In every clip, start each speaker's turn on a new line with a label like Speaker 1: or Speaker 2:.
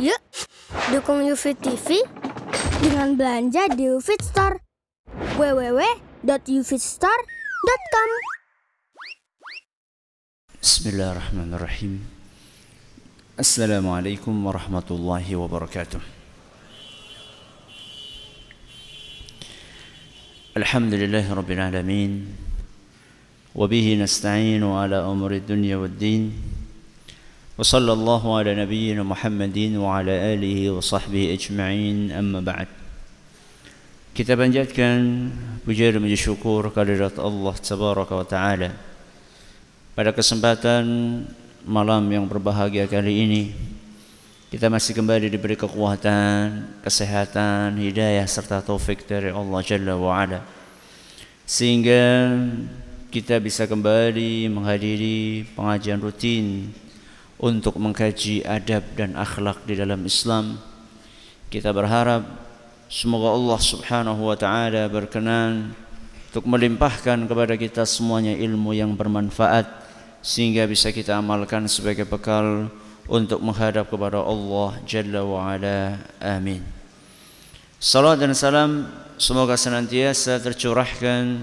Speaker 1: Yuk, dukung UFIT TV dengan belanja di UFIT Store. www.ufitstore.com Bismillahirrahmanirrahim. Assalamualaikum warahmatullahi wabarakatuh. الحمد لله رب العالمين وبه نستعين على أمر الدنيا والدين وصلى الله على نبينا محمد وعلى آله وصحبه أجمعين أما بعد Kita panjatkan puja dan puji syukur kehadirat Allah Tabaraka Pada kesempatan malam yang berbahagia kali ini, kita masih kembali diberi kekuatan, kesehatan, hidayah serta taufik dari Allah Jalla wa Sehingga kita bisa kembali menghadiri pengajian rutin untuk mengkaji adab dan akhlak di dalam Islam. Kita berharap semoga Allah Subhanahu wa taala berkenan untuk melimpahkan kepada kita semuanya ilmu yang bermanfaat sehingga bisa kita amalkan sebagai bekal untuk menghadap kepada Allah Jalla wa Ala. Amin. Salat dan salam semoga senantiasa tercurahkan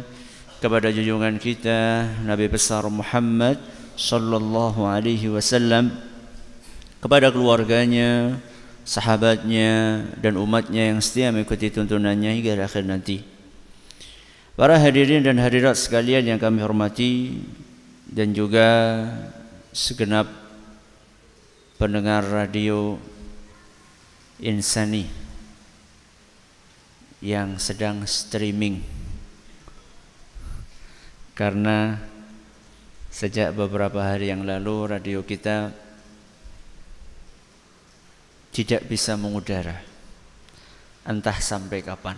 Speaker 1: kepada junjungan kita Nabi besar Muhammad sallallahu alaihi wasallam kepada keluarganya, sahabatnya dan umatnya yang setia mengikuti tuntunannya hingga akhir nanti. Para hadirin dan hadirat sekalian yang kami hormati dan juga segenap pendengar radio Insani yang sedang streaming karena Sejak beberapa hari yang lalu radio kita tidak bisa mengudara. Entah sampai kapan.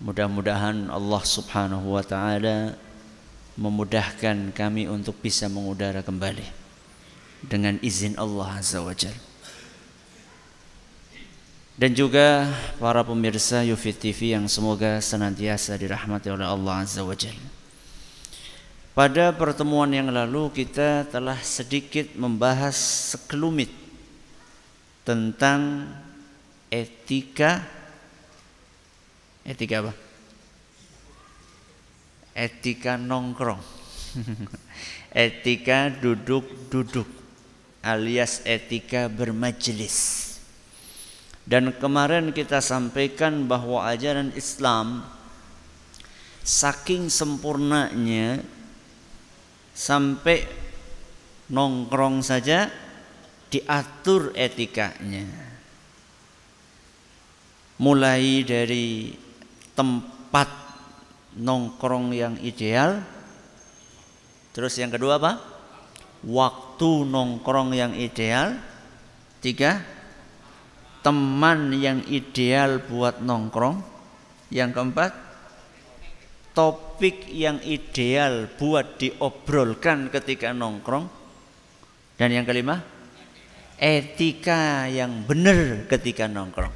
Speaker 1: Mudah-mudahan Allah Subhanahu wa taala memudahkan kami untuk bisa mengudara kembali dengan izin Allah Azza wa Jal. Dan juga para pemirsa Yufit TV yang semoga senantiasa dirahmati oleh Allah Azza wa Jalla. Pada pertemuan yang lalu kita telah sedikit membahas sekelumit tentang etika etika apa? Etika nongkrong. etika duduk-duduk alias etika bermajelis. Dan kemarin kita sampaikan bahwa ajaran Islam saking sempurnanya sampai nongkrong saja diatur etikanya mulai dari tempat nongkrong yang ideal terus yang kedua apa waktu nongkrong yang ideal tiga teman yang ideal buat nongkrong yang keempat topik yang ideal buat diobrolkan ketika nongkrong dan yang kelima etika yang benar ketika nongkrong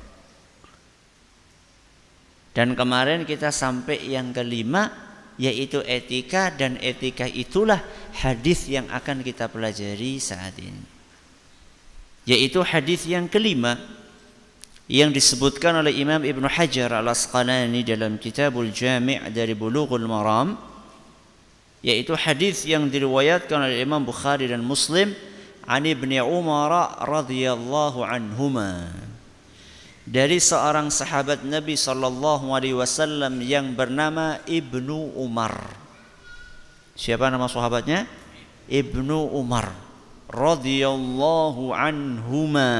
Speaker 1: dan kemarin kita sampai yang kelima yaitu etika dan etika itulah hadis yang akan kita pelajari saat ini yaitu hadis yang kelima yang disebutkan oleh Imam Ibn Hajar al-Asqalani dalam Kitabul Jami' dari Bulughul Maram yaitu hadis yang diriwayatkan oleh Imam Bukhari dan Muslim an Ibn Umar radhiyallahu anhuma dari seorang sahabat Nabi sallallahu alaihi wasallam yang bernama Ibnu Umar. Siapa nama sahabatnya? Ibnu Umar radhiyallahu anhuma.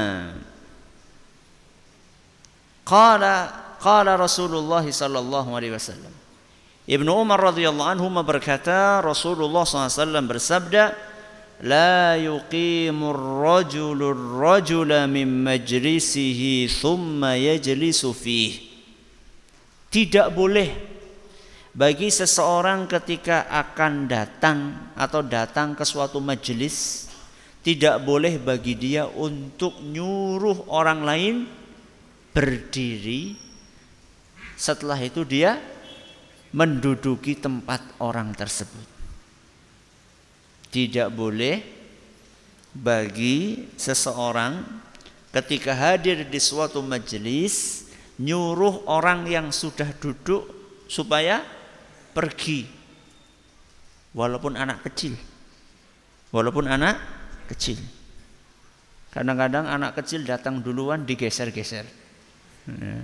Speaker 1: Qala qala Rasulullah sallallahu alaihi wasallam. Ibnu Umar radhiyallahu anhu berkata Rasulullah SAW bersabda la يقيم الرجل rajula min majlisihi thumma yajlisu fihi tidak boleh bagi seseorang ketika akan datang atau datang ke suatu majelis tidak boleh bagi dia untuk nyuruh orang lain berdiri setelah itu dia menduduki tempat orang tersebut tidak boleh bagi seseorang ketika hadir di suatu majelis nyuruh orang yang sudah duduk supaya pergi walaupun anak kecil walaupun anak kecil Kadang-kadang anak kecil datang duluan digeser-geser. Ya.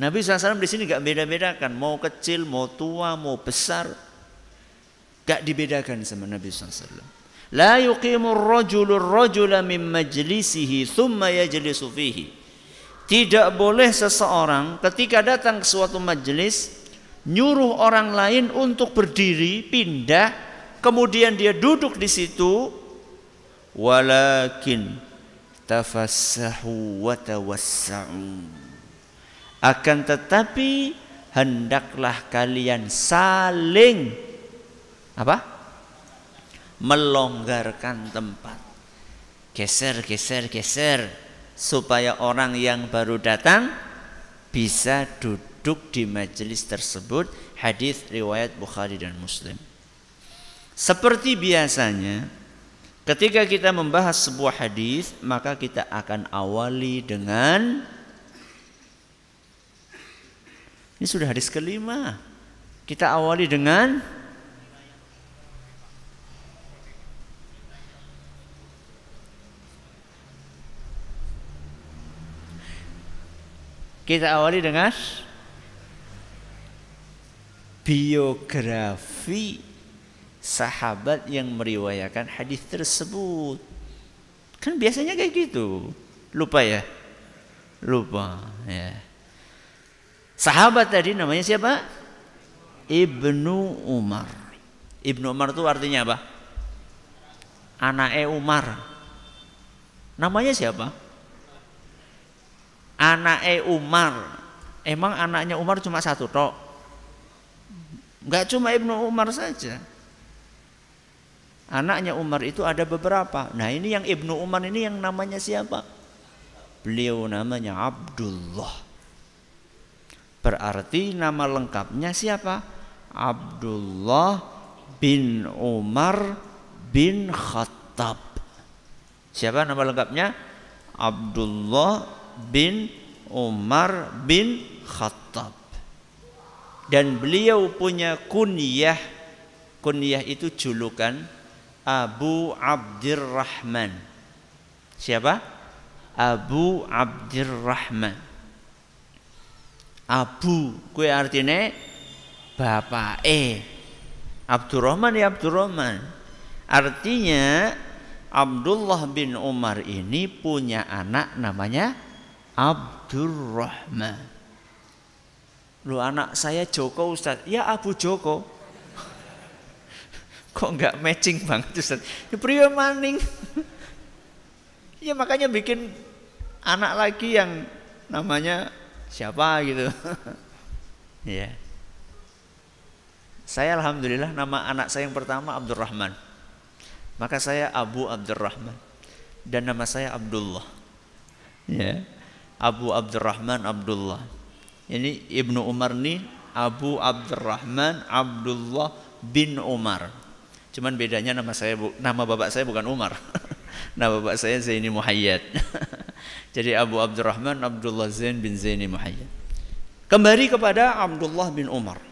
Speaker 1: Nabi SAW di sini gak beda-bedakan, mau kecil, mau tua, mau besar, gak dibedakan sama Nabi SAW. La yuqimur الرجل الرجل من majlisihi thumma يجلس فيه Tidak boleh seseorang ketika datang ke suatu majelis nyuruh orang lain untuk berdiri, pindah, kemudian dia duduk di situ walakin tafassahu wa tawassa'u akan tetapi hendaklah kalian saling apa melonggarkan tempat geser geser geser supaya orang yang baru datang bisa duduk di majelis tersebut hadis riwayat Bukhari dan Muslim seperti biasanya Ketika kita membahas sebuah hadis, maka kita akan awali dengan ini sudah hadis kelima. Kita awali dengan Kita awali dengan biografi sahabat yang meriwayatkan hadis tersebut. Kan biasanya kayak gitu. Lupa ya? Lupa ya. Sahabat tadi namanya siapa? Ibnu Umar. Ibnu Umar itu artinya apa? anak e Umar. Namanya siapa? anak e Umar. Emang anaknya Umar cuma satu tok? Enggak cuma Ibnu Umar saja. Anaknya Umar itu ada beberapa. Nah ini yang Ibnu Umar ini yang namanya siapa? Beliau namanya Abdullah. Berarti nama lengkapnya siapa? Abdullah bin Umar bin Khattab. Siapa nama lengkapnya? Abdullah bin Umar bin Khattab dan beliau punya kunyah kunyah itu julukan Abu Abdurrahman, Siapa? Abu Abdurrahman. Abu kue artinya bapak e. Abdurrahman ya Abdurrahman. Artinya Abdullah bin Umar ini punya anak namanya Abdurrahman. Lu anak saya Joko Ustaz. Ya Abu Joko kok nggak matching banget Ustaz? Ya pria maning. ya makanya bikin anak lagi yang namanya siapa gitu. ya. Saya alhamdulillah nama anak saya yang pertama Abdurrahman. Maka saya Abu Abdurrahman dan nama saya Abdullah. Ya. Abu Abdurrahman Abdullah. Ini Ibnu Umar nih Abu Abdurrahman Abdullah bin Umar. Cuman bedanya nama saya nama bapak saya bukan Umar. nama bapak saya Zaini Muhayyad. Jadi Abu Abdurrahman Abdullah Zain bin Zaini Muhayyad. Kembali kepada Abdullah bin Umar.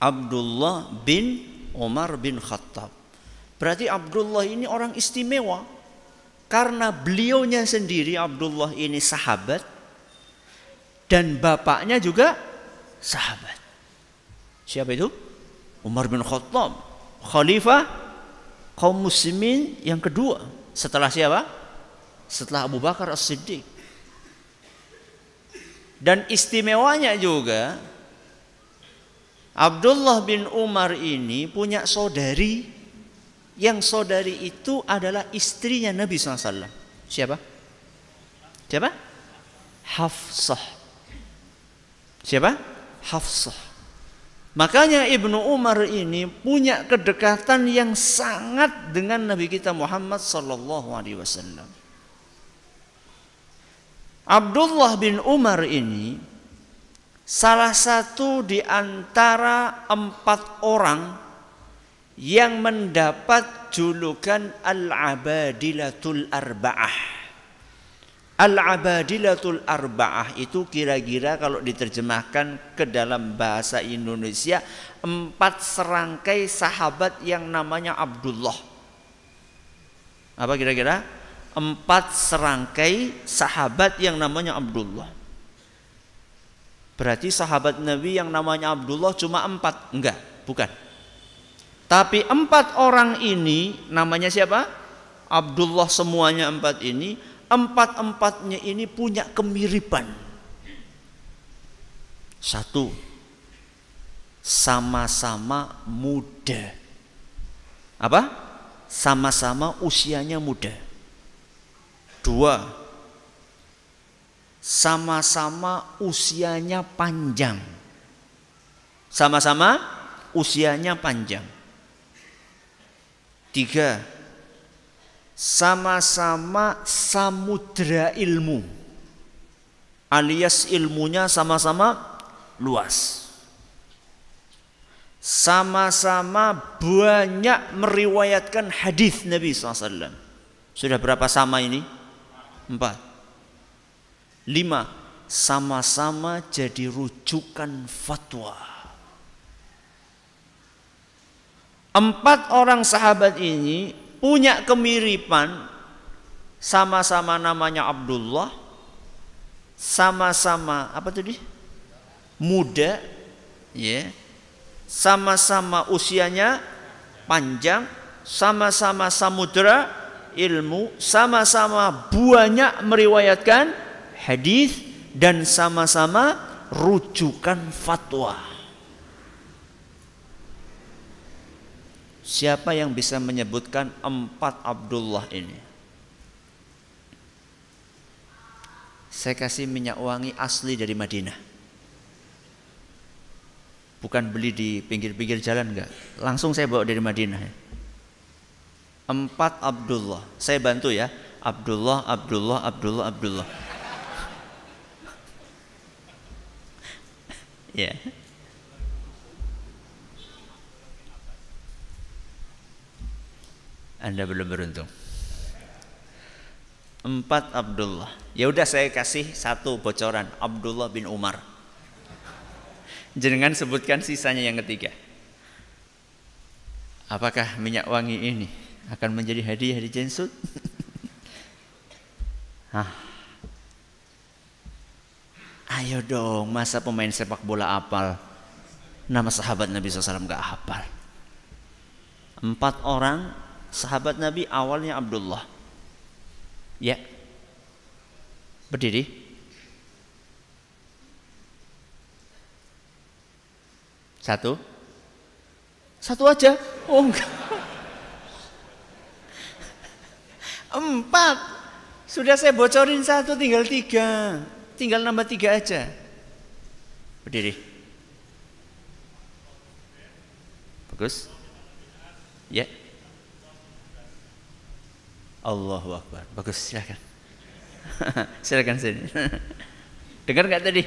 Speaker 1: Abdullah bin Umar bin Khattab. Berarti Abdullah ini orang istimewa karena beliaunya sendiri Abdullah ini sahabat dan bapaknya juga sahabat. Siapa itu? Umar bin Khattab khalifah kaum muslimin yang kedua setelah siapa? Setelah Abu Bakar As-Siddiq. Dan istimewanya juga Abdullah bin Umar ini punya saudari yang saudari itu adalah istrinya Nabi SAW. Siapa? Siapa? Hafsah. Siapa? Hafsah. Makanya Ibnu Umar ini punya kedekatan yang sangat dengan Nabi kita Muhammad sallallahu alaihi wasallam. Abdullah bin Umar ini salah satu di antara empat orang yang mendapat julukan Al-Abadilatul Arba'ah. Al-abadilatul arba'ah itu kira-kira kalau diterjemahkan ke dalam bahasa Indonesia empat serangkai sahabat yang namanya Abdullah. Apa kira-kira? Empat serangkai sahabat yang namanya Abdullah. Berarti sahabat Nabi yang namanya Abdullah cuma empat? Enggak, bukan. Tapi empat orang ini namanya siapa? Abdullah semuanya empat ini empat-empatnya ini punya kemiripan. Satu, sama-sama muda. Apa? Sama-sama usianya muda. Dua, sama-sama usianya panjang. Sama-sama usianya panjang. Tiga, sama-sama samudra ilmu alias ilmunya sama-sama luas sama-sama banyak meriwayatkan hadis Nabi SAW sudah berapa sama ini? empat lima sama-sama jadi rujukan fatwa empat orang sahabat ini punya kemiripan sama-sama namanya Abdullah sama-sama apa tadi muda ya yeah. sama-sama usianya panjang sama-sama samudera ilmu sama-sama banyak meriwayatkan hadis dan sama-sama rujukan fatwa Siapa yang bisa menyebutkan empat Abdullah ini? Saya kasih minyak wangi asli dari Madinah. Bukan beli di pinggir-pinggir jalan enggak. Langsung saya bawa dari Madinah. Ya. Empat Abdullah. Saya bantu ya. Abdullah, Abdullah, Abdullah, Abdullah. ya. Yeah. Anda belum beruntung. Empat Abdullah. Ya udah saya kasih satu bocoran Abdullah bin Umar. Jenengan sebutkan sisanya yang ketiga. Apakah minyak wangi ini akan menjadi hadiah di Jensut? Hah. Ayo dong, masa pemain sepak bola apal nama sahabat Nabi SAW gak hafal? Empat orang Sahabat Nabi awalnya Abdullah. Ya. Berdiri. Satu. Satu aja. Oh enggak. Empat. Sudah saya bocorin satu tinggal tiga. Tinggal nambah tiga aja. Berdiri. Bagus. Ya. Yeah. Allahu Akbar. Bagus, silakan. silakan sini. dengar nggak tadi?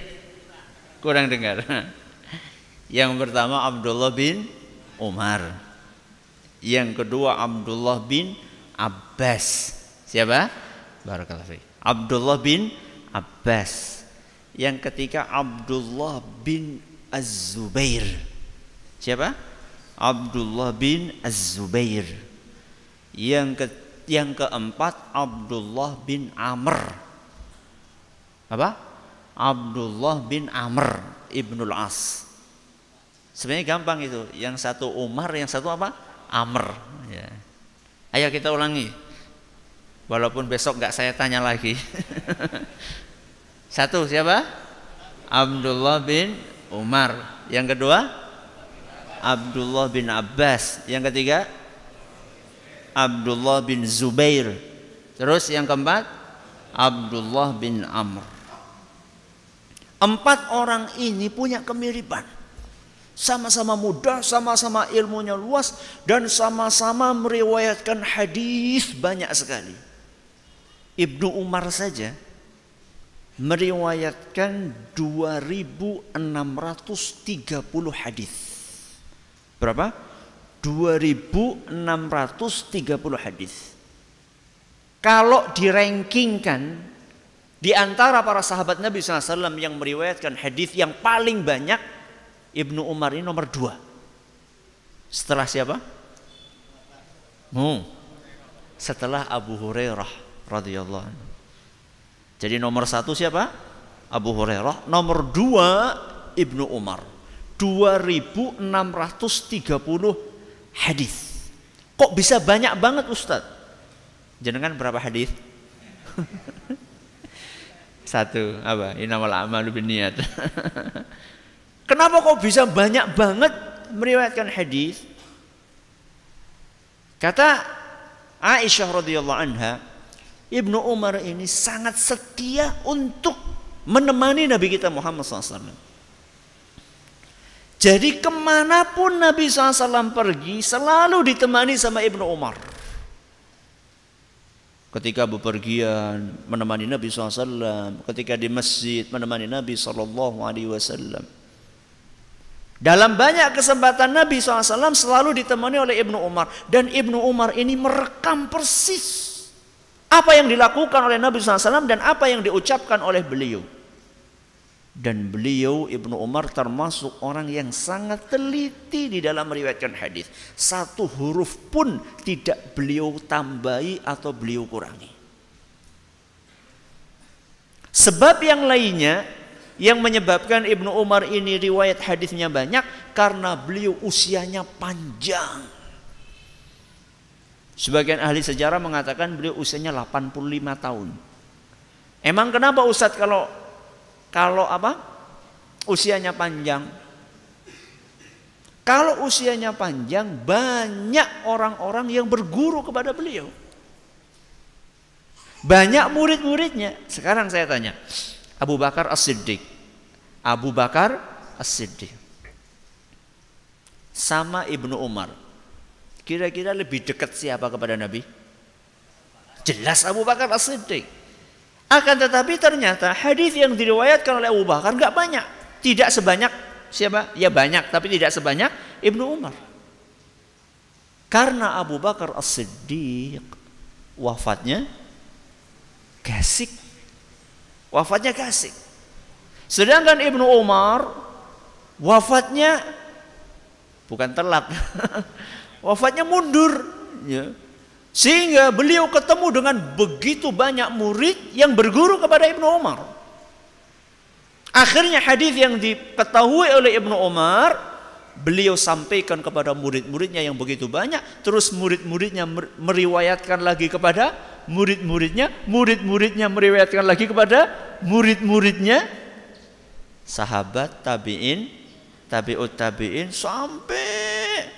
Speaker 1: Kurang dengar. Yang pertama Abdullah bin Umar. Yang kedua Abdullah bin Abbas. Siapa? Barakallahu Abdullah bin Abbas. Yang ketiga Abdullah bin Az-Zubair. Siapa? Abdullah bin Az-Zubair. Yang ketiga yang keempat Abdullah bin Amr. Apa? Abdullah bin Amr Ibnul As. Sebenarnya gampang itu. Yang satu Umar, yang satu apa? Amr. Ya. Ayo kita ulangi. Walaupun besok nggak saya tanya lagi. satu siapa? Abdullah bin Umar. Yang kedua? Abdullah bin Abbas. Yang ketiga? Abdullah bin Zubair. Terus yang keempat Abdullah bin Amr. Empat orang ini punya kemiripan. Sama-sama muda, sama-sama ilmunya luas dan sama-sama meriwayatkan hadis banyak sekali. Ibnu Umar saja meriwayatkan 2630 hadis. Berapa? 2630 hadis. Kalau dirankingkan di antara para sahabat Nabi SAW yang meriwayatkan hadis yang paling banyak Ibnu Umar ini nomor dua. Setelah siapa? Hmm. Setelah Abu Hurairah radhiyallahu anhu. Jadi nomor satu siapa? Abu Hurairah. Nomor dua Ibnu Umar. 2630 hadis. Kok bisa banyak banget Ustaz? Jenengan berapa hadis? Satu, apa? Innamal a'malu niat. Kenapa kok bisa banyak banget meriwayatkan hadis? Kata Aisyah radhiyallahu anha, Ibnu Umar ini sangat setia untuk menemani Nabi kita Muhammad SAW. Jadi kemanapun Nabi SAW pergi selalu ditemani sama Ibnu Umar. Ketika bepergian menemani Nabi SAW, ketika di masjid menemani Nabi SAW. Dalam banyak kesempatan Nabi SAW selalu ditemani oleh Ibnu Umar. Dan Ibnu Umar ini merekam persis apa yang dilakukan oleh Nabi SAW dan apa yang diucapkan oleh beliau dan beliau Ibnu Umar termasuk orang yang sangat teliti di dalam meriwayatkan hadis. Satu huruf pun tidak beliau tambahi atau beliau kurangi. Sebab yang lainnya yang menyebabkan Ibnu Umar ini riwayat hadisnya banyak karena beliau usianya panjang. Sebagian ahli sejarah mengatakan beliau usianya 85 tahun. Emang kenapa Ustadz kalau kalau apa? Usianya panjang. Kalau usianya panjang, banyak orang-orang yang berguru kepada beliau. Banyak murid-muridnya. Sekarang saya tanya, Abu Bakar As-Siddiq. Abu Bakar As-Siddiq. Sama Ibnu Umar. Kira-kira lebih dekat siapa kepada Nabi? Jelas Abu Bakar As-Siddiq. Akan tetapi ternyata hadis yang diriwayatkan oleh Abu Bakar nggak banyak, tidak sebanyak siapa? Ya banyak, tapi tidak sebanyak Ibnu Umar. Karena Abu Bakar As-Siddiq wafatnya gasik. Wafatnya gasik. Sedangkan Ibnu Umar wafatnya bukan telat. wafatnya mundur, ya. Sehingga beliau ketemu dengan begitu banyak murid yang berguru kepada Ibnu Umar. Akhirnya hadis yang diketahui oleh Ibnu Umar beliau sampaikan kepada murid-muridnya yang begitu banyak, terus murid-muridnya meriwayatkan lagi kepada murid-muridnya, murid-muridnya meriwayatkan lagi kepada murid-muridnya sahabat tabi'in, tabi'ut tabi'in sampai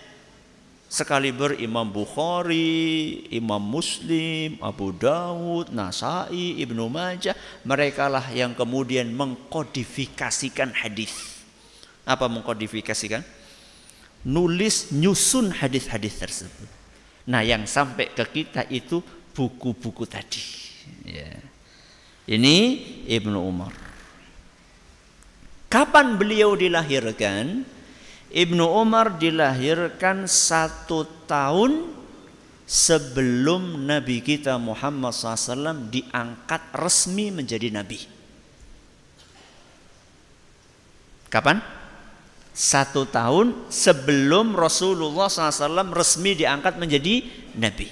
Speaker 1: sekaliber Imam Bukhari, Imam Muslim, Abu Dawud, Nasai, Ibnu Majah, merekalah yang kemudian mengkodifikasikan hadis. Apa mengkodifikasikan? Nulis nyusun hadis-hadis tersebut. Nah, yang sampai ke kita itu buku-buku tadi. Ya. Ini Ibnu Umar. Kapan beliau dilahirkan? Ibnu Umar dilahirkan satu tahun sebelum Nabi kita Muhammad SAW diangkat resmi menjadi Nabi. Kapan? Satu tahun sebelum Rasulullah SAW resmi diangkat menjadi Nabi.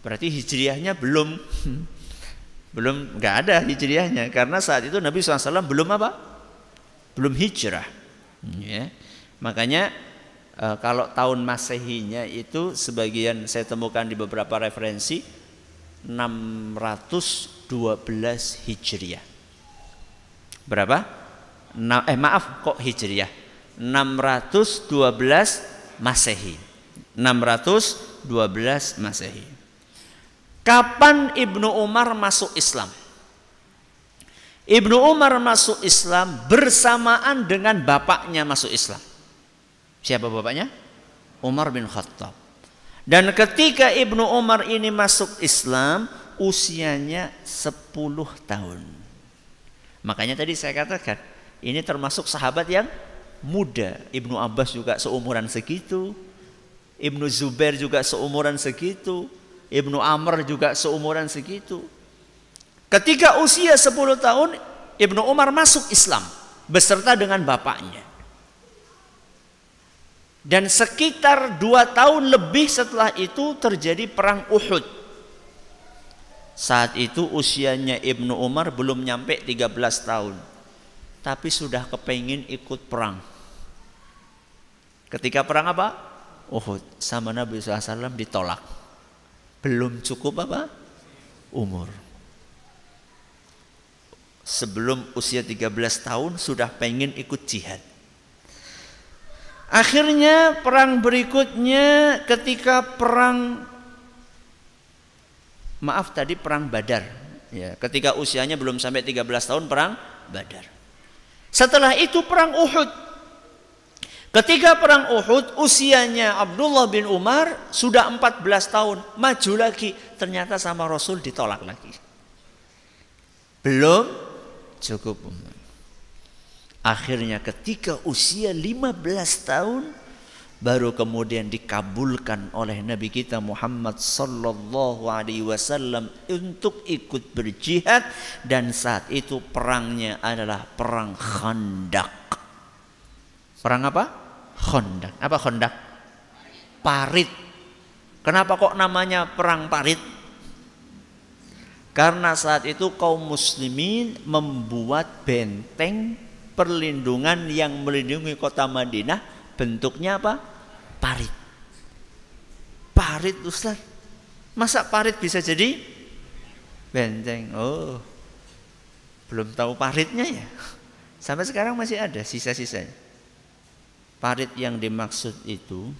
Speaker 1: Berarti hijriahnya belum belum nggak ada hijriahnya karena saat itu Nabi SAW belum apa? Belum hijrah ya. Makanya eh, kalau tahun Masehinya itu sebagian saya temukan di beberapa referensi 612 Hijriah. Berapa? Na, eh maaf kok Hijriah. 612 Masehi. 612 Masehi. Kapan Ibnu Umar masuk Islam? Ibnu Umar masuk Islam bersamaan dengan bapaknya masuk Islam. Siapa bapaknya? Umar bin Khattab. Dan ketika Ibnu Umar ini masuk Islam, usianya 10 tahun. Makanya tadi saya katakan, ini termasuk sahabat yang muda. Ibnu Abbas juga seumuran segitu. Ibnu Zubair juga seumuran segitu. Ibnu Amr juga seumuran segitu. Ketika usia 10 tahun, Ibnu Umar masuk Islam beserta dengan bapaknya. Dan sekitar dua tahun lebih setelah itu terjadi perang Uhud. Saat itu usianya Ibnu Umar belum nyampe 13 tahun. Tapi sudah kepengin ikut perang. Ketika perang apa? Uhud. Sama Nabi SAW ditolak. Belum cukup apa? Umur sebelum usia 13 tahun sudah pengen ikut jihad. Akhirnya perang berikutnya ketika perang maaf tadi perang Badar ya, ketika usianya belum sampai 13 tahun perang Badar. Setelah itu perang Uhud. Ketika perang Uhud usianya Abdullah bin Umar sudah 14 tahun, maju lagi ternyata sama Rasul ditolak lagi. Belum cukup umur. Akhirnya ketika usia 15 tahun baru kemudian dikabulkan oleh Nabi kita Muhammad sallallahu alaihi wasallam untuk ikut berjihad dan saat itu perangnya adalah perang Khandak. Perang apa? Khandak. Apa Khandak? Parit. Kenapa kok namanya perang parit? Karena saat itu kaum muslimin membuat benteng perlindungan yang melindungi kota Madinah bentuknya apa? Parit. Parit Ustaz. Masa parit bisa jadi benteng? Oh. Belum tahu paritnya ya. Sampai sekarang masih ada sisa-sisanya. Parit yang dimaksud itu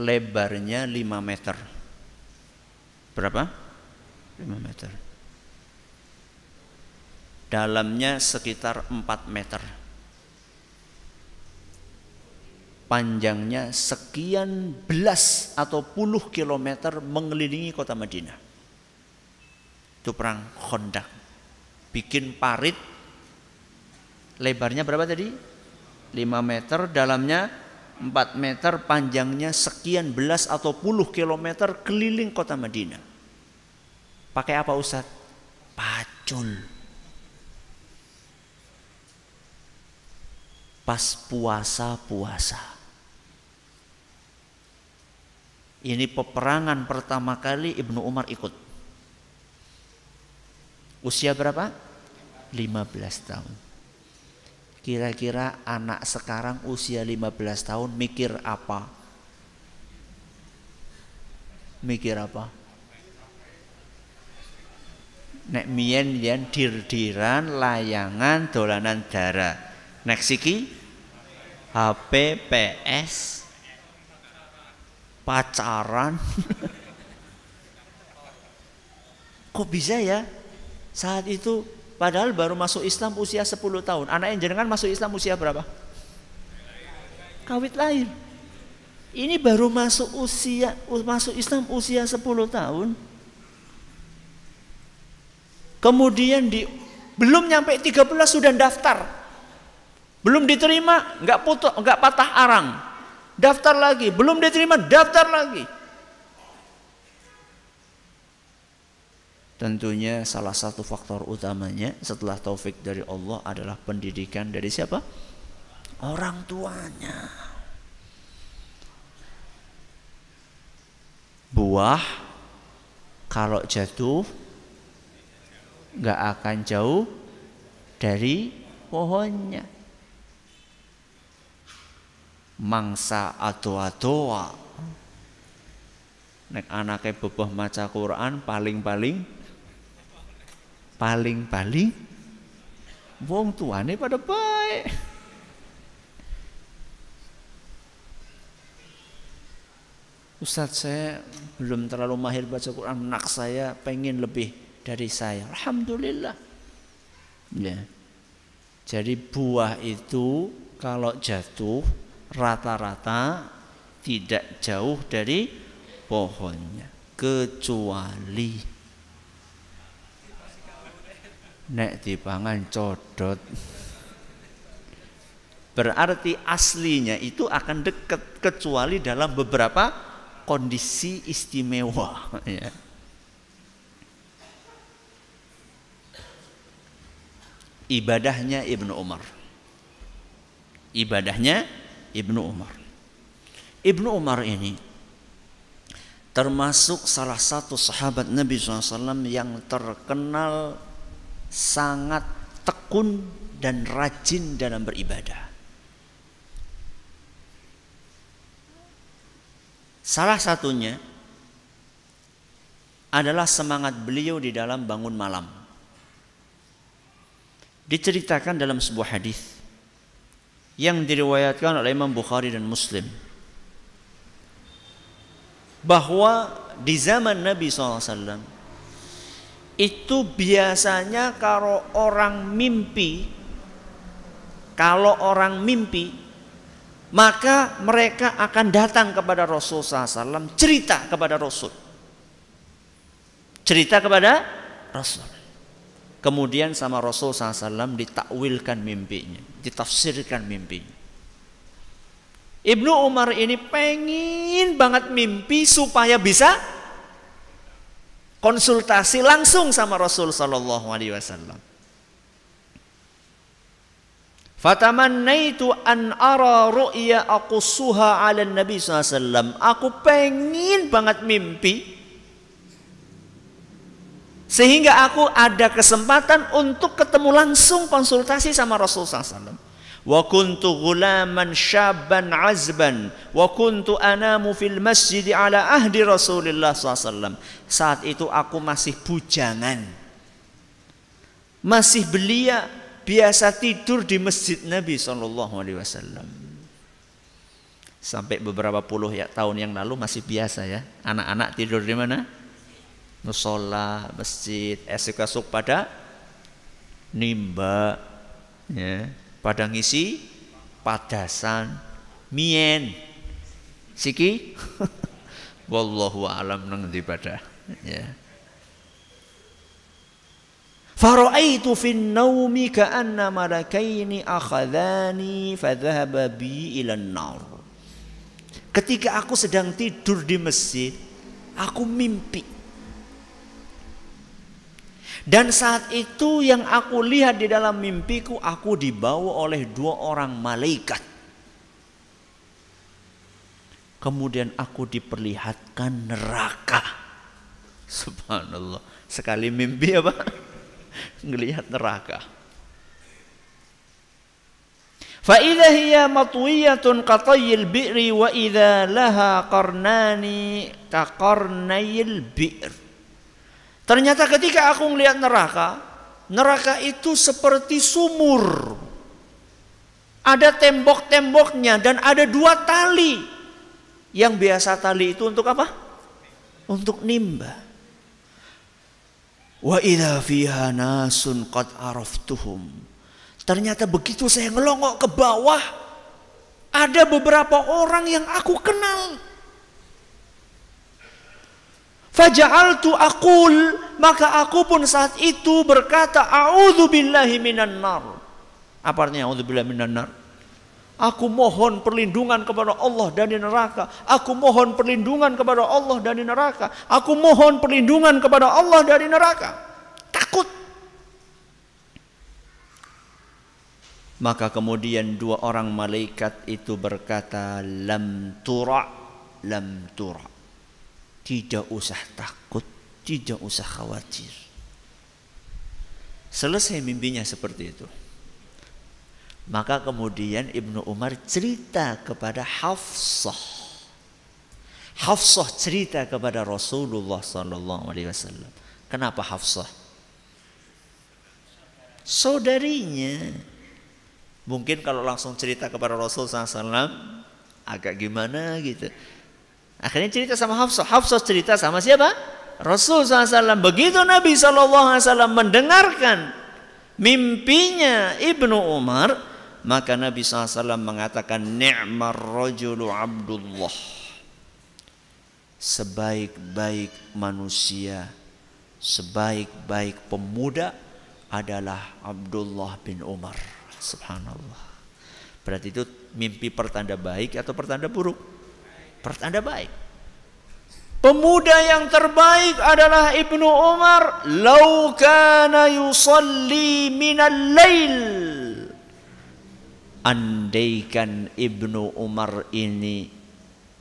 Speaker 1: lebarnya 5 meter. Berapa? 5 meter. Dalamnya sekitar 4 meter. Panjangnya sekian belas atau puluh kilometer mengelilingi kota Madinah. Itu perang Khandaq. Bikin parit lebarnya berapa tadi? 5 meter, dalamnya 4 meter panjangnya sekian belas atau puluh kilometer keliling kota Madinah. Pakai apa Ustaz? Pacul. Pas puasa-puasa. Ini peperangan pertama kali Ibnu Umar ikut. Usia berapa? 15 tahun. Kira-kira anak sekarang usia 15 tahun mikir apa? Mikir apa? Nek mien yen dirdiran, layangan, dolanan darah. Nek siki HP, PS, pacaran. Kok bisa ya? Saat itu Padahal baru masuk Islam usia 10 tahun. Anak yang jenengan masuk Islam usia berapa? Kawit lahir. Ini baru masuk usia masuk Islam usia 10 tahun. Kemudian di belum nyampe 13 sudah daftar. Belum diterima, nggak putus, nggak patah arang. Daftar lagi, belum diterima, daftar lagi Tentunya salah satu faktor utamanya setelah taufik dari Allah adalah pendidikan dari siapa? Orang tuanya. Buah kalau jatuh nggak akan jauh dari pohonnya. Mangsa atau atoa. Nek anaknya bebah maca Quran paling-paling paling-paling wong tuane pada baik. Ustadz saya belum terlalu mahir baca Quran, anak saya pengen lebih dari saya. Alhamdulillah. Ya. Jadi buah itu kalau jatuh rata-rata tidak jauh dari pohonnya kecuali nek dipangan codot berarti aslinya itu akan dekat kecuali dalam beberapa kondisi istimewa ya. ibadahnya Ibnu Umar ibadahnya Ibnu Umar Ibnu Umar ini termasuk salah satu sahabat Nabi SAW yang terkenal sangat tekun dan rajin dalam beribadah. Salah satunya adalah semangat beliau di dalam bangun malam. Diceritakan dalam sebuah hadis yang diriwayatkan oleh Imam Bukhari dan Muslim bahwa di zaman Nabi SAW itu biasanya kalau orang mimpi kalau orang mimpi maka mereka akan datang kepada Rasul SAW cerita kepada Rasul cerita kepada Rasul kemudian sama Rasul SAW ditakwilkan mimpinya ditafsirkan mimpinya Ibnu Umar ini pengen banget mimpi supaya bisa konsultasi langsung sama Rasul Shallallahu Alaihi Wasallam. Fatamannaitu an ara ru'ya suha 'ala Nabi SAW. Aku pengen banget mimpi sehingga aku ada kesempatan untuk ketemu langsung konsultasi sama Rasul SAW wa kuntu ghulaman syabban azban wa kuntu anamu fil masjid ala ahdi Rasulullah SAW saat itu aku masih bujangan masih belia biasa tidur di masjid Nabi SAW sampai beberapa puluh ya, tahun yang lalu masih biasa ya anak-anak tidur di mana musola masjid esok esok pada nimba ya pada ngisi padasan mien. Siki wallahu alam nang di pada. Ya. Faraitu fin naumi ka anna malakaini akhadhani fadhahaba bi ila an Ketika aku sedang tidur di masjid, aku mimpi dan saat itu yang aku lihat di dalam mimpiku aku dibawa oleh dua orang malaikat. Kemudian aku diperlihatkan neraka. Subhanallah. Sekali mimpi apa? Ngelihat neraka. فإذا هي مطوية كطي البئر وإذا لها قرنان كقرني البئر Ternyata ketika aku melihat neraka, neraka itu seperti sumur. Ada tembok-temboknya dan ada dua tali. Yang biasa tali itu untuk apa? Untuk nimba. Wa idha fiha nasun qad araftuhum. Ternyata begitu saya ngelongok ke bawah, ada beberapa orang yang aku kenal tu akul maka aku pun saat itu berkata a'udzubillahi minan nar. Apa artinya a'udzubillahi minan nar? Aku mohon perlindungan kepada Allah dari neraka. Aku mohon perlindungan kepada Allah dari neraka. Aku mohon perlindungan kepada Allah dari neraka. Takut. Maka kemudian dua orang malaikat itu berkata, "Lam tura, lam tura." Tidak usah takut, tidak usah khawatir. Selesai mimpinya seperti itu. Maka kemudian Ibnu Umar cerita kepada Hafsah. Hafsah cerita kepada Rasulullah SAW. Kenapa Hafsah? Saudarinya. Mungkin kalau langsung cerita kepada Rasul SAW agak gimana gitu. Akhirnya cerita sama Hafsah. Hafsah cerita sama siapa? Rasul SAW. Begitu Nabi SAW mendengarkan mimpinya Ibnu Umar, maka Nabi SAW mengatakan, Ni'mar rajulu abdullah. Sebaik-baik manusia, sebaik-baik pemuda adalah Abdullah bin Umar. Subhanallah. Berarti itu mimpi pertanda baik atau pertanda buruk? pertanda baik. Pemuda yang terbaik adalah Ibnu Umar. Lau kana yusalli minal lail. Andaikan Ibnu Umar ini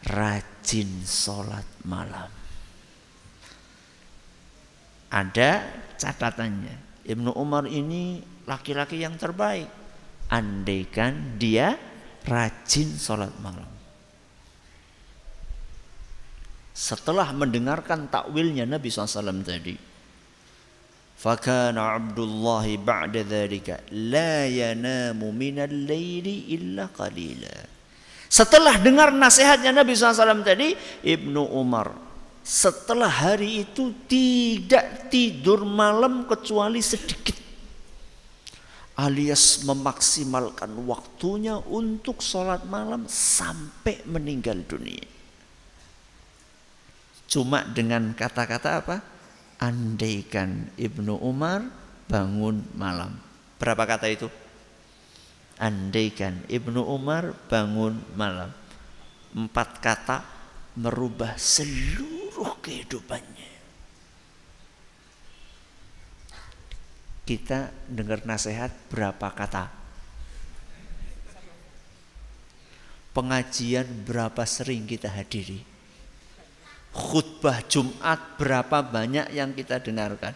Speaker 1: rajin sholat malam. Ada catatannya. Ibnu Umar ini laki-laki yang terbaik. Andaikan dia rajin sholat malam. setelah mendengarkan takwilnya Nabi SAW tadi. Fakana Abdullah ba'da dzalika la yanamu al laili illa qalila. Setelah dengar nasihatnya Nabi SAW tadi, Ibnu Umar setelah hari itu tidak tidur malam kecuali sedikit. Alias memaksimalkan waktunya untuk sholat malam sampai meninggal dunia. Cuma dengan kata-kata apa? Andaikan Ibnu Umar bangun malam. Berapa kata itu? Andaikan Ibnu Umar bangun malam. Empat kata merubah seluruh kehidupannya. Kita dengar nasihat berapa kata? Pengajian berapa sering kita hadiri? khutbah Jumat berapa banyak yang kita dengarkan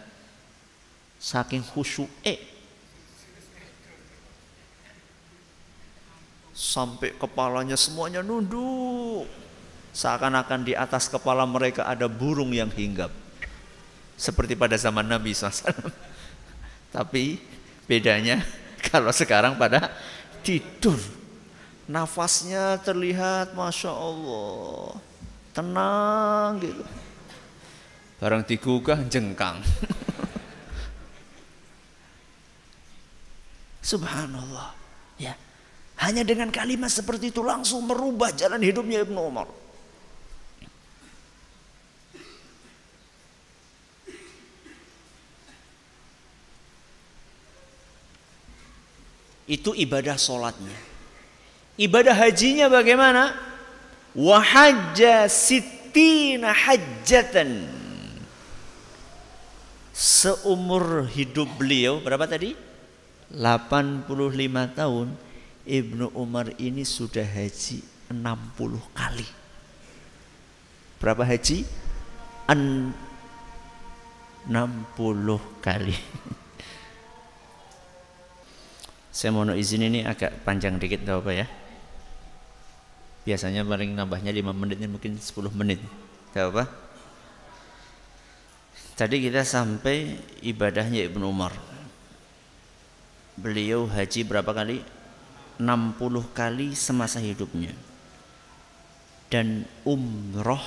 Speaker 1: saking khusyuk eh. sampai kepalanya semuanya nunduk seakan-akan di atas kepala mereka ada burung yang hinggap seperti pada zaman Nabi SAW tapi bedanya kalau sekarang pada tidur nafasnya terlihat Masya Allah tenang gitu barang digugah jengkang subhanallah ya hanya dengan kalimat seperti itu langsung merubah jalan hidupnya Ibnu Umar itu ibadah sholatnya ibadah hajinya bagaimana Wahaja sitina hajatan Seumur hidup beliau berapa tadi? 85 tahun Ibnu Umar ini sudah haji 60 kali. Berapa haji? En 60 kali. Saya mohon izin ini agak panjang dikit enggak apa ya biasanya paling nambahnya 5 menit mungkin 10 menit tidak apa tadi kita sampai ibadahnya Ibnu Umar beliau haji berapa kali 60 kali semasa hidupnya dan umroh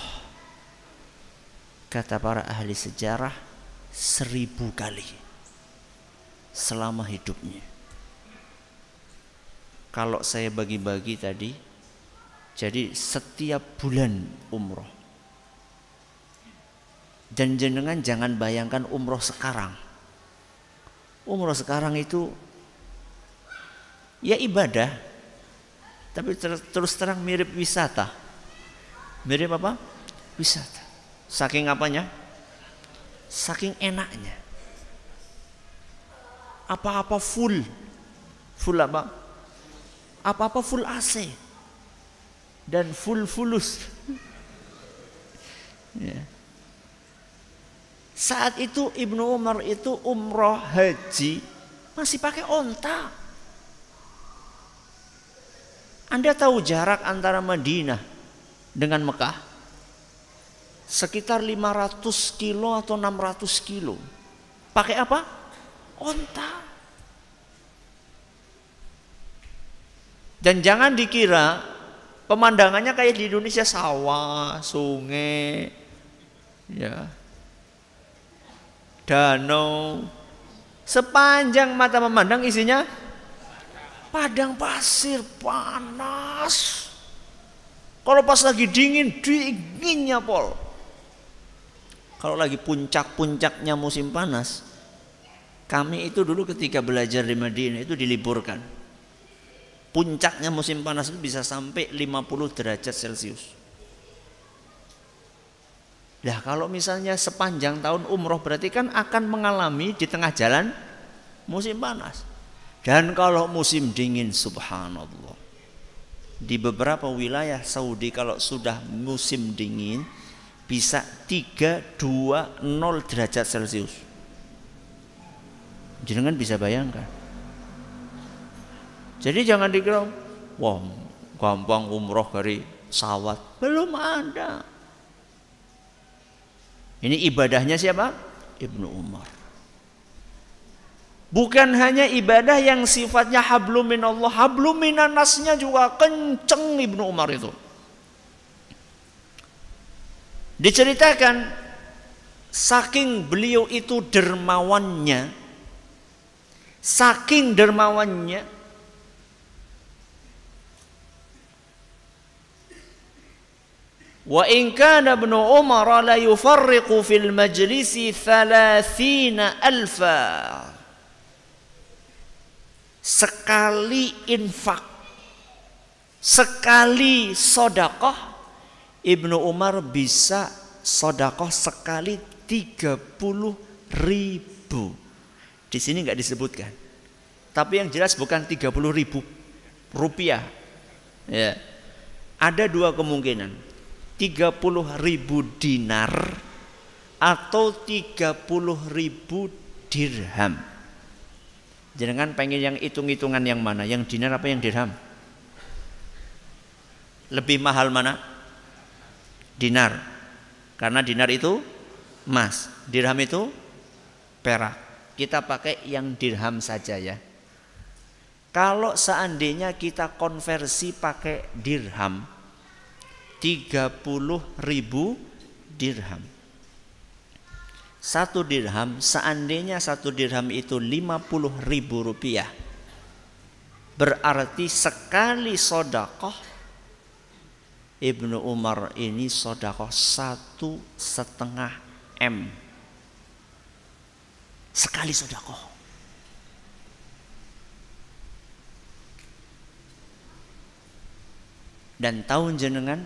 Speaker 1: kata para ahli sejarah seribu kali selama hidupnya kalau saya bagi-bagi tadi jadi setiap bulan umroh. Dan jenengan jangan bayangkan umroh sekarang. Umroh sekarang itu ya ibadah. Tapi terus terang mirip wisata. Mirip apa? Wisata. Saking apanya? Saking enaknya. Apa-apa full. Full apa? Apa-apa full AC dan fulus. ya. Saat itu Ibnu Umar itu umroh haji masih pakai onta. Anda tahu jarak antara Madinah dengan Mekah? Sekitar 500 kilo atau 600 kilo. Pakai apa? Onta. Dan jangan dikira pemandangannya kayak di Indonesia sawah, sungai, ya, danau. Sepanjang mata memandang isinya padang pasir panas. Kalau pas lagi dingin, dinginnya pol. Kalau lagi puncak-puncaknya musim panas, kami itu dulu ketika belajar di Madinah itu diliburkan puncaknya musim panas itu bisa sampai 50 derajat Celcius. Nah kalau misalnya sepanjang tahun umroh berarti kan akan mengalami di tengah jalan musim panas. Dan kalau musim dingin subhanallah. Di beberapa wilayah Saudi kalau sudah musim dingin bisa 320 derajat Celcius. Jangan bisa bayangkan. Jadi jangan dikira wah gampang umroh dari sawat. Belum ada. Ini ibadahnya siapa? Ibnu Umar. Bukan hanya ibadah yang sifatnya hablum minallah, hablum minanasnya juga kenceng Ibnu Umar itu. Diceritakan saking beliau itu dermawannya, saking dermawannya Wa in kana ibnu Umar la yufarriqu fil majlisi 30 alfa. Sekali infak, sekali sodakoh, Ibnu Umar bisa sodakoh sekali 30 ribu. Di sini nggak disebutkan. Tapi yang jelas bukan 30 ribu rupiah. Ya. Ada dua kemungkinan 30 ribu dinar atau 30 ribu dirham. Jangan pengen yang hitung-hitungan yang mana? Yang dinar apa yang dirham? Lebih mahal mana? Dinar. Karena dinar itu emas, dirham itu perak. Kita pakai yang dirham saja ya. Kalau seandainya kita konversi pakai dirham, 30 ribu dirham. Satu dirham, seandainya satu dirham itu 50 ribu rupiah. Berarti sekali sodakoh, Ibnu Umar ini sodakoh satu setengah M. Sekali sodakoh. dan tahun jenengan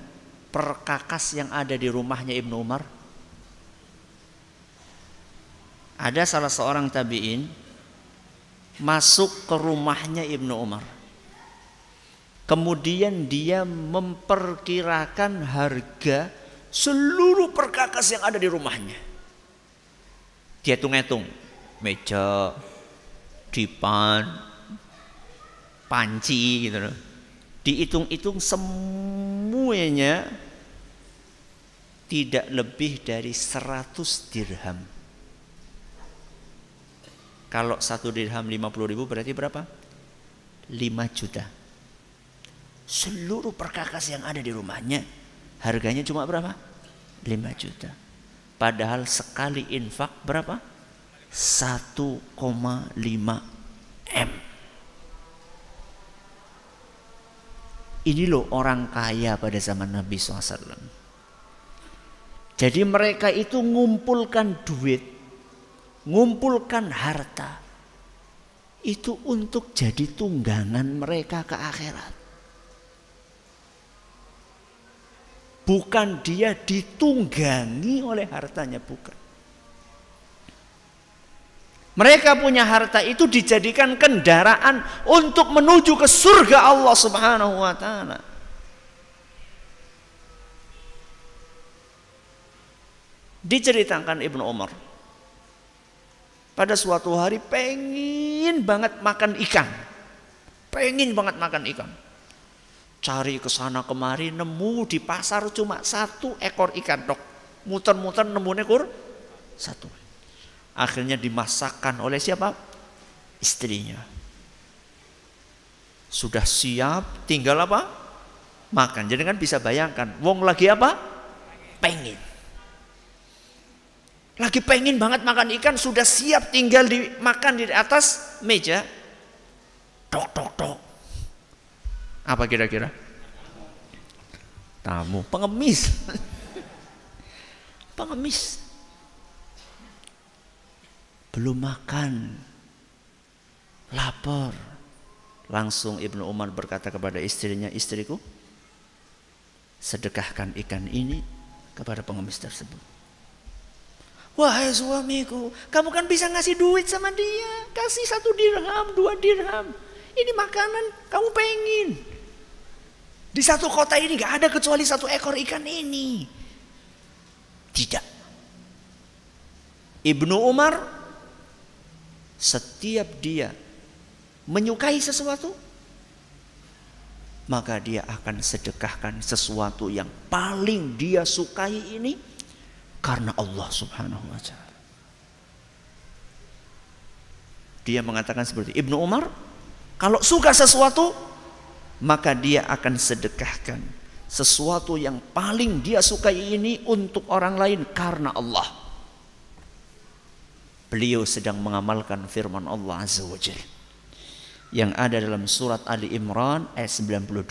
Speaker 1: perkakas yang ada di rumahnya Ibnu Umar? Ada salah seorang tabi'in masuk ke rumahnya Ibnu Umar. Kemudian dia memperkirakan harga seluruh perkakas yang ada di rumahnya. Dia hitung-hitung meja, dipan, panci gitu loh dihitung-hitung semuanya tidak lebih dari 100 dirham. Kalau satu dirham 50 ribu berarti berapa? 5 juta. Seluruh perkakas yang ada di rumahnya harganya cuma berapa? 5 juta. Padahal sekali infak berapa? 1,5 M. Ini loh orang kaya pada zaman Nabi SAW. Jadi mereka itu ngumpulkan duit, ngumpulkan harta. Itu untuk jadi tunggangan mereka ke akhirat. Bukan dia ditunggangi oleh hartanya, bukan. Mereka punya harta itu dijadikan kendaraan untuk menuju ke surga Allah Subhanahu wa taala. Diceritakan Ibnu Umar pada suatu hari pengin banget makan ikan. pengin banget makan ikan. Cari ke sana kemari nemu di pasar cuma satu ekor ikan dok. Muter-muter nemu kur satu akhirnya dimasakkan oleh siapa? Istrinya. Sudah siap, tinggal apa? Makan. Jadi kan bisa bayangkan, wong lagi apa? Pengen. Lagi pengen banget makan ikan, sudah siap tinggal dimakan di atas meja. Tok tok tok. Apa kira-kira? Tamu, pengemis. pengemis belum makan, lapar. Langsung Ibnu Umar berkata kepada istrinya, istriku, sedekahkan ikan ini kepada pengemis tersebut. Wahai suamiku, kamu kan bisa ngasih duit sama dia. Kasih satu dirham, dua dirham. Ini makanan kamu pengen. Di satu kota ini gak ada kecuali satu ekor ikan ini. Tidak. Ibnu Umar setiap dia menyukai sesuatu, maka dia akan sedekahkan sesuatu yang paling dia sukai ini karena Allah Subhanahu wa taala. Dia mengatakan seperti Ibnu Umar, kalau suka sesuatu maka dia akan sedekahkan sesuatu yang paling dia sukai ini untuk orang lain karena Allah beliau sedang mengamalkan firman Allah Azza wa yang ada dalam surat Ali Imran ayat 92.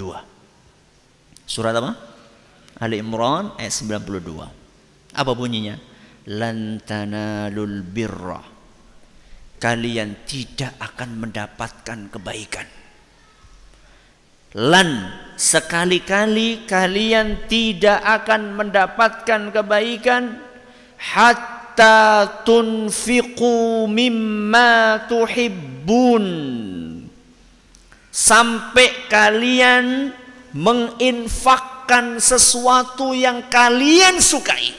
Speaker 1: Surat apa? Ali Imran ayat 92. Apa bunyinya? Lantanalul birra. Kalian tidak akan mendapatkan kebaikan. Lan sekali-kali kalian tidak akan mendapatkan kebaikan hatta hatta tunfiqu mimma tuhibbun sampai kalian menginfakkan sesuatu yang kalian sukai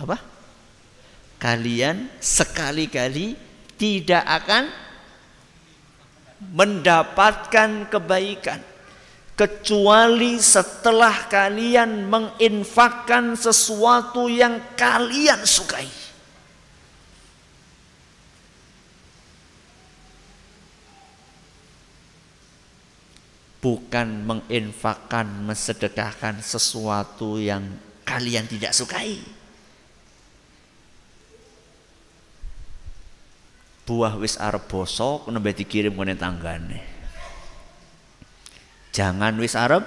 Speaker 1: apa kalian sekali-kali tidak akan mendapatkan kebaikan kecuali setelah kalian menginfakkan sesuatu yang kalian sukai. Bukan menginfakkan, mesedekahkan sesuatu yang kalian tidak sukai. Buah wis arep bosok nembe dikirim ke tanggane. Jangan wis Arab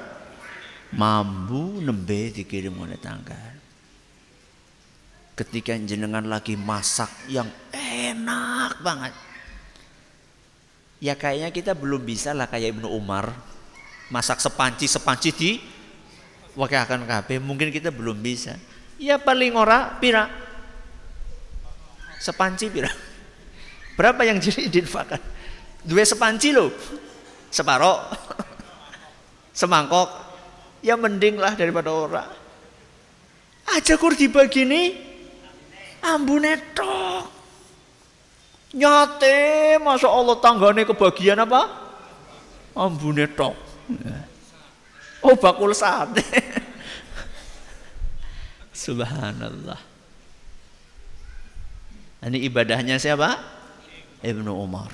Speaker 1: mambu nembe dikirim oleh tangga. Ketika jenengan lagi masak yang enak banget. Ya kayaknya kita belum bisa lah kayak Ibnu Umar masak sepanci sepanci di wakil akan KB mungkin kita belum bisa ya paling ora pira sepanci pira berapa yang jadi diinfakan dua sepanci loh separoh semangkok ya mending lah daripada orang, aja kur dibagi nih ambune tok nyate masa Allah tanggane kebagian apa ambune tok oh bakul sate subhanallah ini ibadahnya siapa Ibnu Umar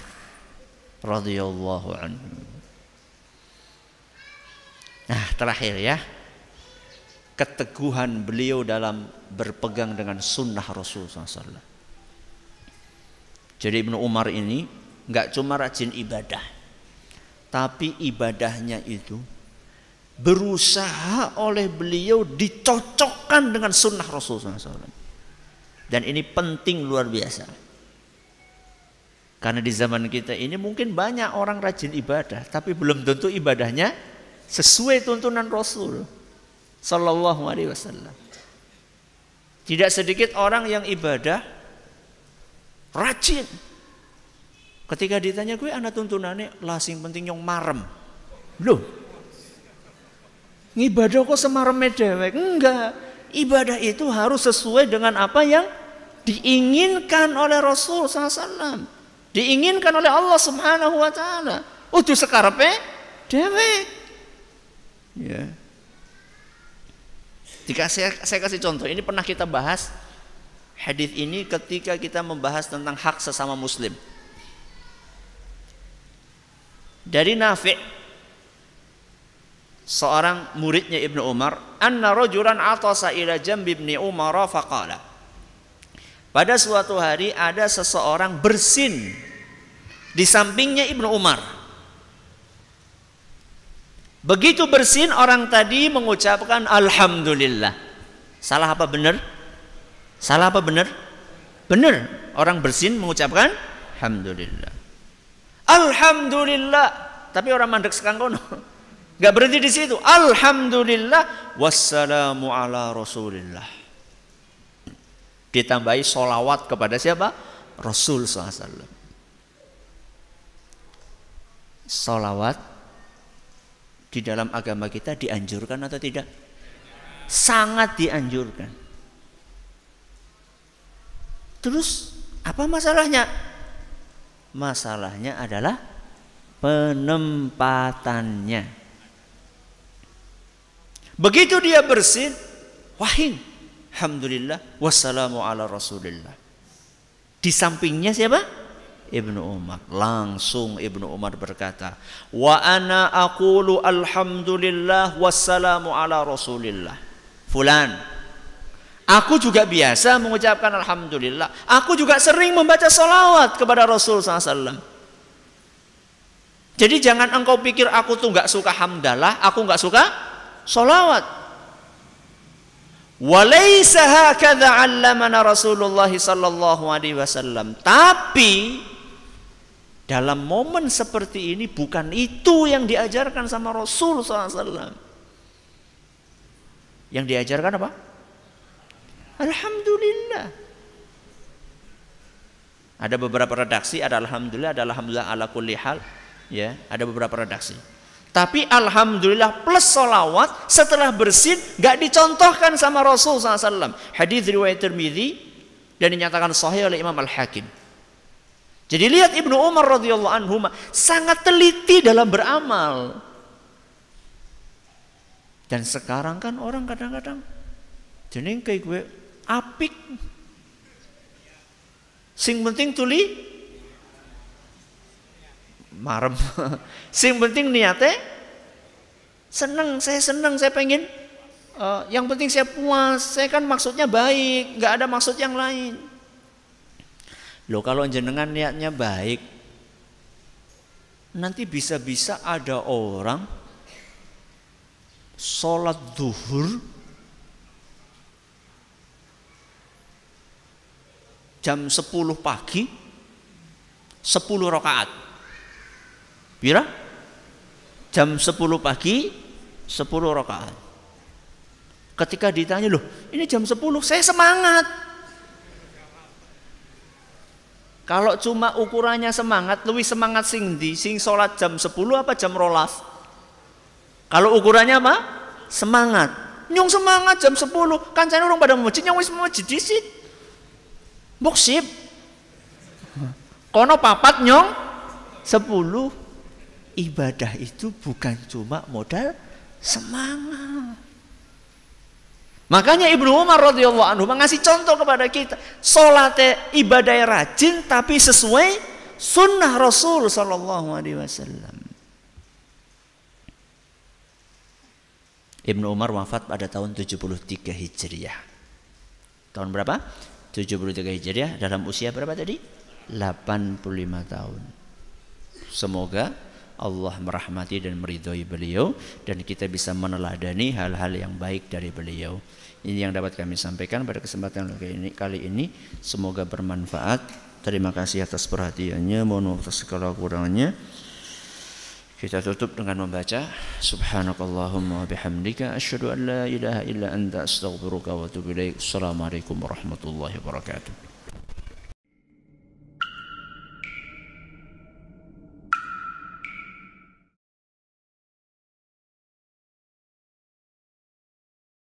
Speaker 1: radhiyallahu anhu Nah, terakhir ya. Keteguhan beliau dalam berpegang dengan sunnah Rasulullah SAW. Jadi Ibnu Umar ini nggak cuma rajin ibadah, tapi ibadahnya itu berusaha oleh beliau dicocokkan dengan sunnah Rasulullah SAW. Dan ini penting luar biasa. Karena di zaman kita ini mungkin banyak orang rajin ibadah, tapi belum tentu ibadahnya sesuai tuntunan Rasul Sallallahu Alaihi Wasallam. Tidak sedikit orang yang ibadah rajin. Ketika ditanya gue anak tuntunannya sing penting yang marem. Loh. Ibadah kok semarem medewek? Enggak. Ibadah itu harus sesuai dengan apa yang diinginkan oleh Rasul SAW. Diinginkan oleh Allah Subhanahu wa taala. Udah sekarpe, dewek. Ya. Jika saya, saya kasih contoh, ini pernah kita bahas hadis ini ketika kita membahas tentang hak sesama muslim. Dari Nafi' seorang muridnya Ibnu Umar, anna rajulan atasa ila jambi Ibnu Umar faqala. Pada suatu hari ada seseorang bersin di sampingnya Ibnu Umar. Begitu bersin orang tadi mengucapkan alhamdulillah. Salah apa benar? Salah apa benar? Benar. Orang bersin mengucapkan alhamdulillah. Alhamdulillah. Tapi orang mandek sekarang sekangkono. Gak berhenti di situ. Alhamdulillah wassalamu ala Rasulillah. Ditambahi solawat kepada siapa? Rasul SAW. Solawat di dalam agama kita dianjurkan atau tidak? Sangat dianjurkan. Terus apa masalahnya? Masalahnya adalah penempatannya. Begitu dia bersin, wahing. Alhamdulillah, wassalamu ala rasulillah. Di sampingnya siapa? Ibnu Umar. Langsung Ibnu Umar berkata, "Wa ana aqulu alhamdulillah wassalamu ala Rasulillah." Fulan. Aku juga biasa mengucapkan alhamdulillah. Aku juga sering membaca salawat kepada Rasul SAW. Jadi jangan engkau pikir aku tuh nggak suka hamdalah, aku nggak suka salawat. Walaysa hakadha 'allamana Rasulullah sallallahu alaihi wasallam. Tapi dalam momen seperti ini bukan itu yang diajarkan sama Rasul SAW. Yang diajarkan apa? Alhamdulillah. Ada beberapa redaksi ada alhamdulillah, ada alhamdulillah ala kulli hal, ya, ada beberapa redaksi. Tapi alhamdulillah plus solawat setelah bersin gak dicontohkan sama Rasul SAW. Hadis riwayat Tirmidzi dan dinyatakan sahih oleh Imam Al Hakim. Jadi lihat Ibnu Umar radhiyallahu anhu sangat teliti dalam beramal. Dan sekarang kan orang kadang-kadang jeneng kayak gue apik. Sing penting tuli marem. Sing penting niatnya, seneng, saya seneng, saya pengen Uh, yang penting saya puas, saya kan maksudnya baik, nggak ada maksud yang lain. Loh kalau jenengan niatnya baik, nanti bisa-bisa ada orang sholat duhur jam 10 pagi 10 rakaat. Bira? Jam 10 pagi 10 rakaat. Ketika ditanya, "Loh, ini jam 10, saya semangat." Kalau cuma ukurannya semangat, lebih semangat sing di sing sholat jam 10 apa jam rolas? Kalau ukurannya apa? Semangat. Nyung semangat jam 10, kan saya orang pada masjid nyung wis masjid disit. Boksip. Kono papat nyong 10. Ibadah itu bukan cuma modal semangat. Makanya Ibnu Umar radhiyallahu anhu mengasih contoh kepada kita, salat ibadah rajin tapi sesuai sunnah Rasul sallallahu alaihi wasallam. Ibnu Umar wafat pada tahun 73 Hijriah. Tahun berapa? 73 Hijriah dalam usia berapa tadi? 85 tahun. Semoga Allah merahmati dan meridhoi beliau dan kita bisa meneladani hal-hal yang baik dari beliau. Ini yang dapat kami sampaikan pada kesempatan kali ini. Kali ini semoga bermanfaat. Terima kasih atas perhatiannya. Mohon maaf atas segala kurangnya. Kita tutup dengan membaca Subhanakallahumma bihamdika asyhadu an la ilaha illa anta astaghfiruka wa atubu ilaik. Assalamualaikum warahmatullahi wabarakatuh.